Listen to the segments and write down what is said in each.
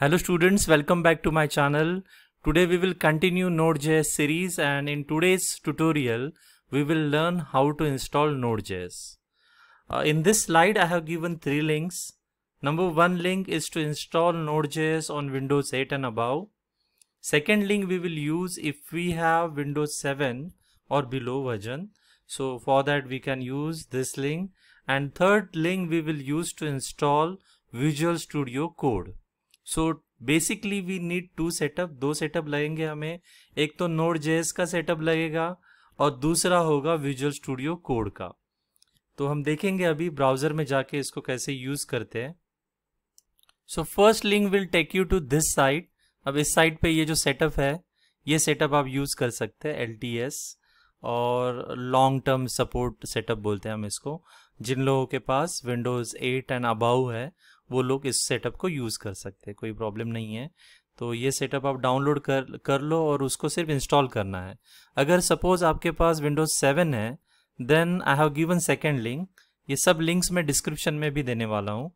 Hello students, welcome back to my channel. Today we will continue Node.js series and in today's tutorial, we will learn how to install Node.js. Uh, in this slide, I have given three links. Number one link is to install Node.js on Windows 8 and above. Second link we will use if we have Windows 7 or below version. So for that we can use this link. And third link we will use to install Visual Studio Code. So basically we need to setup दो setup लगेंगे हमें एक तो node JS का setup लगेगा और दूसरा होगा विजुअल स्टूडियो कोड का तो हम देखेंगे अभी ब्राउजर में जाके इसको कैसे यूज करते हैं so first link will take you to this site अब इस साइट पे ये जो सेटअप है ये सेटअप आप यूज कर सकते हैं एल और लॉन्ग टर्म सपोर्ट सेटअप बोलते हैं हम इसको जिन लोगों के पास विंडोज 8 एंड अबाउ है वो लोग इस सेटअप को यूज़ कर सकते हैं कोई प्रॉब्लम नहीं है तो ये सेटअप आप डाउनलोड कर कर लो और उसको सिर्फ इंस्टॉल करना है अगर सपोज़ आपके पास विंडोज़ सेवन है then I have given second link ये सब लिंक्स मैं डिस्क्रिप्शन में भी देने वाला हूँ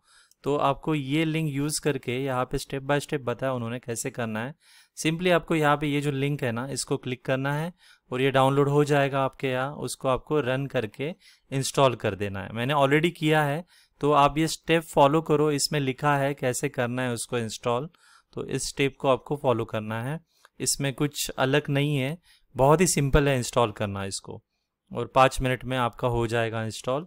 तो आपको ये लिंक यूज़ करके यहाँ पे स्टेप बाय स्टेप बताया उन्होंने कैसे करना है सिंपली आपको यहाँ पे ये जो लिंक है ना इसको क्लिक करना है और ये डाउनलोड हो जाएगा आपके यहाँ उसको आपको रन करके इंस्टॉल कर देना है मैंने ऑलरेडी किया है तो आप ये स्टेप फॉलो करो इसमें लिखा है कैसे करना है उसको इंस्टॉल तो इस स्टेप को आपको फॉलो करना है इसमें कुछ अलग नहीं है बहुत ही सिंपल है इंस्टॉल करना इसको और पाँच मिनट में आपका हो जाएगा इंस्टॉल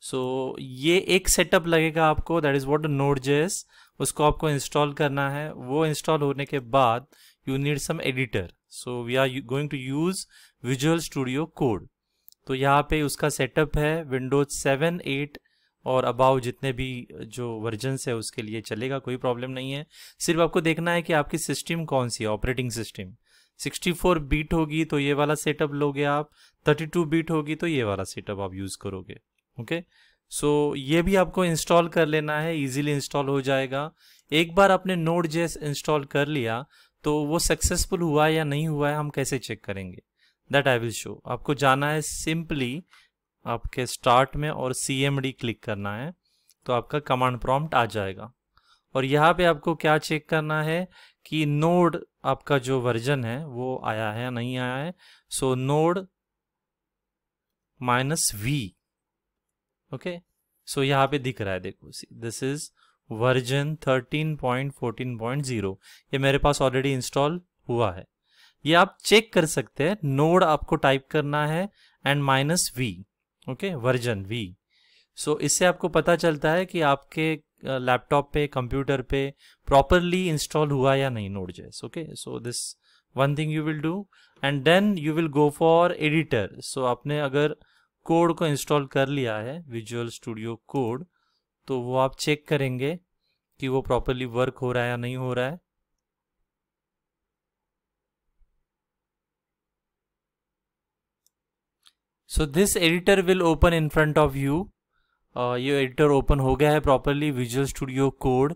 सो so, ये एक सेटअप लगेगा आपको दैट इज़ वॉट नोट जेस उसको आपको इंस्टॉल करना है वो इंस्टॉल होने के बाद you need some editor so we are going to use Visual Studio Code तो यहाँ पे उसका सेटअप है विंडोज सेवन एट और अबाव जितने भी जो वर्जन है उसके लिए चलेगा कोई प्रॉब्लम नहीं है सिर्फ आपको देखना है कि आपकी सिस्टम कौन सी है ऑपरेटिंग सिस्टम 64 बीट होगी तो ये वाला सेटअप लोगे आप 32 बीट होगी तो ये वाला सेटअप आप यूज़ करोगे ओके सो so, ये भी आपको इंस्टॉल कर लेना है इजीली इंस्टॉल हो जाएगा एक बार आपने नोट जेस इंस्टॉल कर लिया तो वो सक्सेसफुल हुआ या नहीं हुआ है हम कैसे चेक करेंगे दैट आई विल शो आपको जाना है सिंपली आपके स्टार्ट में और सी क्लिक करना है तो आपका कमांड प्रॉम्प्ट आ जाएगा और यहाँ पे आपको क्या चेक करना है कि नोड आपका जो वर्जन है वो आया है नहीं आया है so node minus V okay so यहाँ पे दिख रहा है देखो दिस इज वर्जन 13.14.0 ये मेरे पास ऑलरेडी इंस्टॉल हुआ है ये आप चेक कर सकते हैं नोड आपको टाइप करना है and minus V okay version V so इससे आपको पता चलता है कि आपके लैपटॉप पे कंप्यूटर पे प्रॉपरली इंस्टॉल हुआ या नहीं node JS okay so this one thing you will do and then you will go for editor so आपने अगर कोड को इंस्टॉल कर लिया है विजुअल स्टूडियो कोड तो वो आप चेक करेंगे कि वो प्रॉपरली वर्क हो रहा है या नहीं हो रहा है so this editor will open in front of you ये एडिटर ओपन हो गया है प्रॉपरली विजुअल स्टूडियो कोड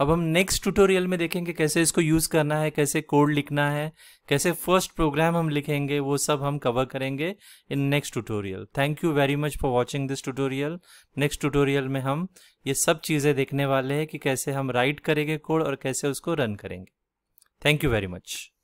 अब हम नेक्स्ट ट्यूटोरियल में देखेंगे कैसे इसको यूज़ करना है कैसे कोड लिखना है कैसे फर्स्ट प्रोग्राम हम लिखेंगे वो सब हम कवर करेंगे in next tutorial thank you very much for watching this tutorial next tutorial में हम ये सब चीज़ें देखने वाले हैं कि कैसे हम राइट करेंगे कोड और कैसे उसको रन करेंगे थैंक यू वेरी मच